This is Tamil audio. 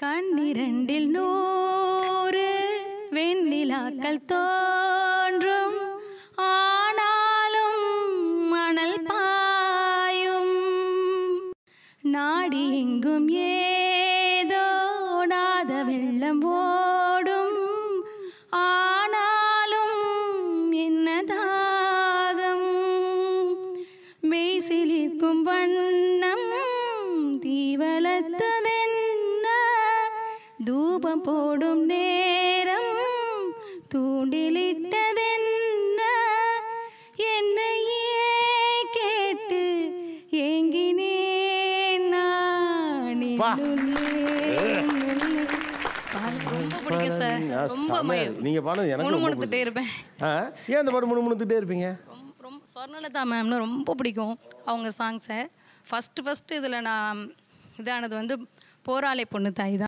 கண்ணிரண்டில் நூறு வெண்ணிலாக்கள் தோன்றும் ஆனாலும் மணல் பாயும் நாடி எங்கும் ஏதோ நாத வெள்ளம் ஓடும் ஆனாலும் என்ன தாகம் மெய்சிலிருக்கும் வண்ணம் தீவலத்தை தூபம் போடும் நேரம் தூண்டிலிட்டதென்ன என்னையே கேட்டு ஏங்கினேன் நான் ரொம்ப பிடிக்கும் சார் ரொம்ப இருப்பேன் அந்த இருப்பீங்க ரொம்ப ஸ்வர்ணலதா ரொம்ப பிடிக்கும் அவங்க சாங்ஸ் ஃபஸ்ட்டு ஃபஸ்ட்டு இதில் நான் இதானது வந்து போராளி பொண்ணு தாய் தான்